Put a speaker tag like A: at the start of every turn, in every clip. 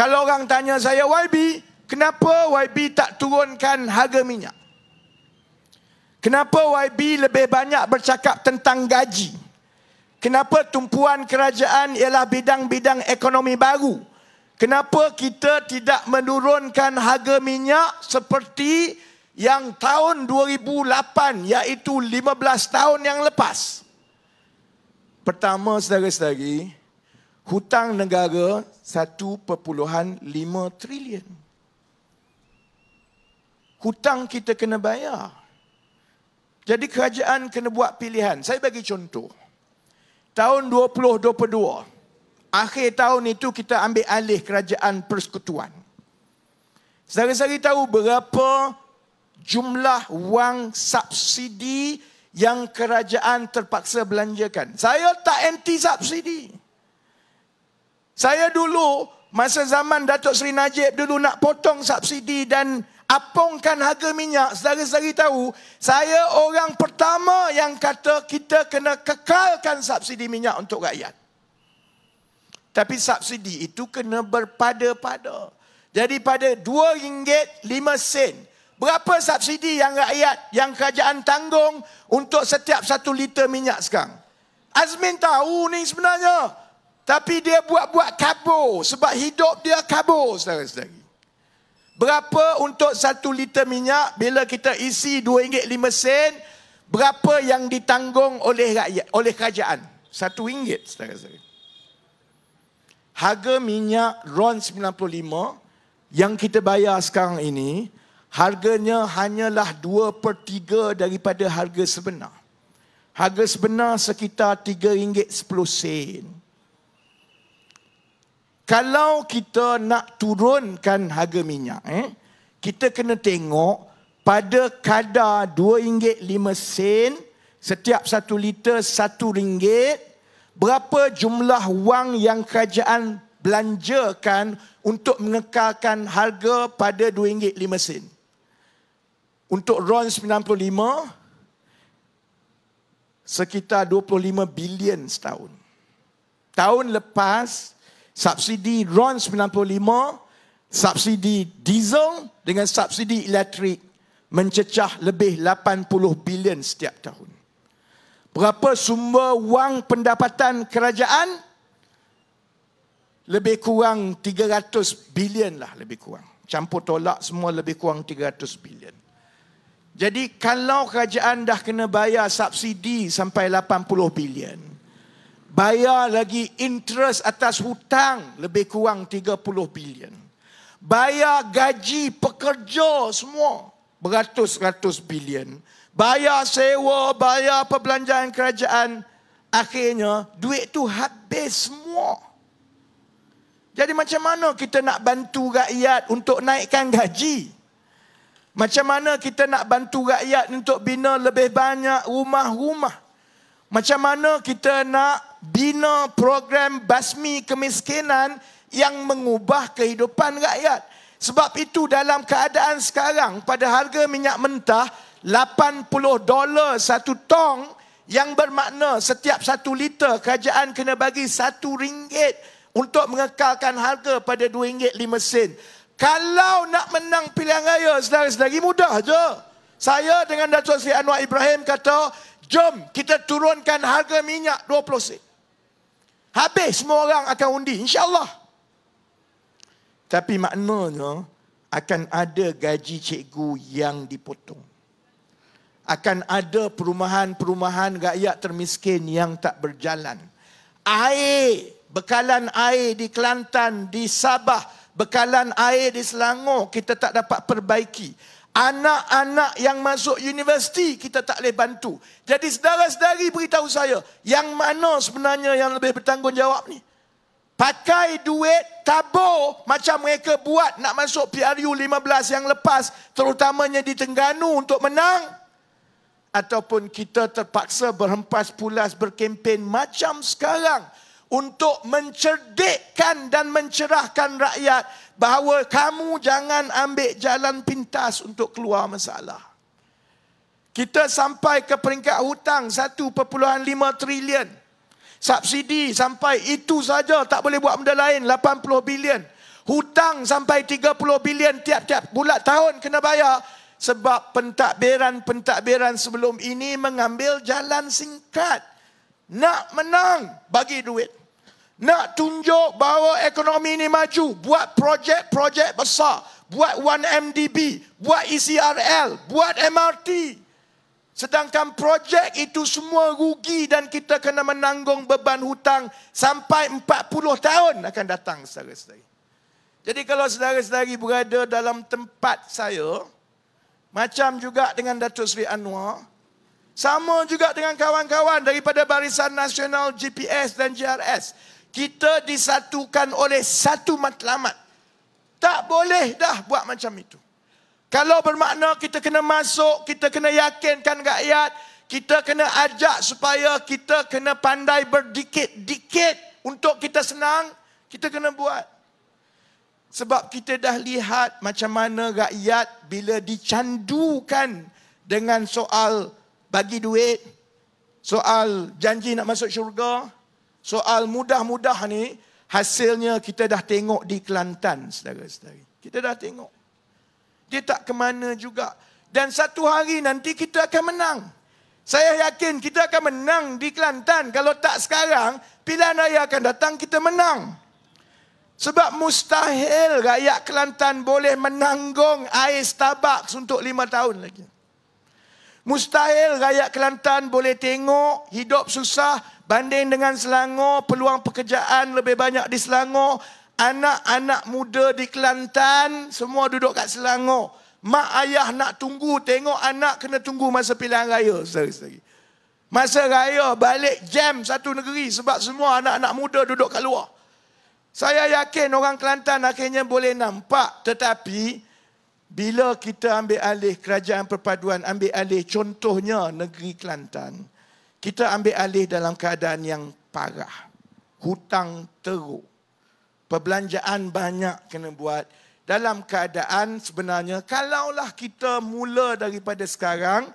A: Kalau orang tanya saya YB, kenapa YB tak turunkan harga minyak? Kenapa YB lebih banyak bercakap tentang gaji? Kenapa tumpuan kerajaan ialah bidang-bidang ekonomi baru? Kenapa kita tidak menurunkan harga minyak seperti yang tahun 2008 iaitu 15 tahun yang lepas? Pertama saudara-saudari, hutang negara 1.5 trilion. Hutang kita kena bayar. Jadi kerajaan kena buat pilihan. Saya bagi contoh. Tahun 2022. Akhir tahun itu kita ambil alih kerajaan persekutuan. Saudara-saudari tahu berapa jumlah wang subsidi yang kerajaan terpaksa belanjakan. Saya tak anti subsidi. Subsidi. Saya dulu masa zaman Datuk Seri Najib dulu nak potong subsidi dan apungkan harga minyak, saudara-saudari tahu, saya orang pertama yang kata kita kena kekalkan subsidi minyak untuk rakyat. Tapi subsidi itu kena berpada-pada. Jadi pada RM2.5 sen, berapa subsidi yang rakyat, yang kerajaan tanggung untuk setiap satu liter minyak sekarang? Azmin tahu ni sebenarnya. Tapi dia buat-buat kabur sebab hidup dia kabur saudara-saudari. Berapa untuk satu liter minyak bila kita isi dua ringgit lima sen, berapa yang ditanggung oleh rakyat, oleh kerajaan? Satu ringgit saudara-saudari. Harga minyak RON95 yang kita bayar sekarang ini, harganya hanyalah dua per tiga daripada harga sebenar. Harga sebenar sekitar tiga ringgit sepuluh sen kalau kita nak turunkan harga minyak, eh, kita kena tengok pada kadar RM2.5 sen setiap satu liter satu ringgit berapa jumlah wang yang kerajaan belanjakan untuk mengekalkan harga pada RM2.5 sen. Untuk RON 95, sekitar 25 bilion setahun. Tahun lepas, subsidi RON 95, subsidi diesel dengan subsidi elektrik mencecah lebih 80 bilion setiap tahun. Berapa sumber wang pendapatan kerajaan? Lebih kurang 300 bilion lah lebih kurang. Campur tolak semua lebih kurang 300 bilion. Jadi kalau kerajaan dah kena bayar subsidi sampai 80 bilion, Bayar lagi interest atas hutang lebih kurang 30 bilion. Bayar gaji pekerja semua beratus-ratus bilion. Bayar sewa, bayar perbelanjaan kerajaan. Akhirnya duit tu habis semua. Jadi macam mana kita nak bantu rakyat untuk naikkan gaji? Macam mana kita nak bantu rakyat untuk bina lebih banyak rumah-rumah macam mana kita nak bina program basmi kemiskinan yang mengubah kehidupan rakyat. Sebab itu dalam keadaan sekarang pada harga minyak mentah 80 dolar satu tong yang bermakna setiap satu liter kerajaan kena bagi satu ringgit untuk mengekalkan harga pada dua ringgit lima sen. Kalau nak menang pilihan raya sedari sedari mudah saja. Saya dengan Datuk Sri Anwar Ibrahim kata Jom kita turunkan harga minyak 20 sen. Habis semua orang akan undi. InsyaAllah. Tapi maknanya akan ada gaji cikgu yang dipotong. Akan ada perumahan-perumahan rakyat termiskin yang tak berjalan. Air, bekalan air di Kelantan, di Sabah, bekalan air di Selangor kita tak dapat perbaiki. Anak-anak yang masuk universiti kita tak boleh bantu. Jadi saudara-saudari beritahu saya, yang mana sebenarnya yang lebih bertanggungjawab ni? Pakai duit tabur macam mereka buat nak masuk PRU 15 yang lepas terutamanya di Tengganu untuk menang. Ataupun kita terpaksa berhempas pulas berkempen macam sekarang untuk mencerdikkan dan mencerahkan rakyat bahawa kamu jangan ambil jalan pintas untuk keluar masalah. Kita sampai ke peringkat hutang 1.5 trilion. Subsidi sampai itu saja tak boleh buat benda lain 80 bilion. Hutang sampai 30 bilion tiap-tiap bulat tahun kena bayar sebab pentadbiran-pentadbiran sebelum ini mengambil jalan singkat. Nak menang bagi duit. Nak tunjuk bahawa ekonomi ini maju. Buat projek-projek besar. Buat 1MDB. Buat ECRL. Buat MRT. Sedangkan projek itu semua rugi dan kita kena menanggung beban hutang sampai 40 tahun akan datang saudara-saudari. Jadi kalau saudara-saudari berada dalam tempat saya, macam juga dengan Datuk Sri Anwar, sama juga dengan kawan-kawan daripada Barisan Nasional GPS dan GRS kita disatukan oleh satu matlamat. Tak boleh dah buat macam itu. Kalau bermakna kita kena masuk, kita kena yakinkan rakyat, kita kena ajak supaya kita kena pandai berdikit-dikit untuk kita senang, kita kena buat. Sebab kita dah lihat macam mana rakyat bila dicandukan dengan soal bagi duit, soal janji nak masuk syurga, Soal mudah-mudah ni hasilnya kita dah tengok di Kelantan saudara-saudari. Kita dah tengok. Dia tak ke mana juga. Dan satu hari nanti kita akan menang. Saya yakin kita akan menang di Kelantan. Kalau tak sekarang, pilihan raya akan datang, kita menang. Sebab mustahil rakyat Kelantan boleh menanggung air tabak untuk lima tahun lagi. Mustahil rakyat Kelantan boleh tengok hidup susah, Banding dengan Selangor, peluang pekerjaan lebih banyak di Selangor. Anak-anak muda di Kelantan semua duduk kat Selangor. Mak ayah nak tunggu, tengok anak kena tunggu masa pilihan raya. Sari-sari. Masa raya balik jam satu negeri sebab semua anak-anak muda duduk kat luar. Saya yakin orang Kelantan akhirnya boleh nampak tetapi bila kita ambil alih kerajaan perpaduan, ambil alih contohnya negeri Kelantan kita ambil alih dalam keadaan yang parah. Hutang teruk. Perbelanjaan banyak kena buat. Dalam keadaan sebenarnya, kalaulah kita mula daripada sekarang,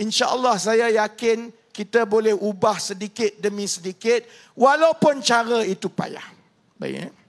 A: insya Allah saya yakin kita boleh ubah sedikit demi sedikit, walaupun cara itu payah. Baik, eh?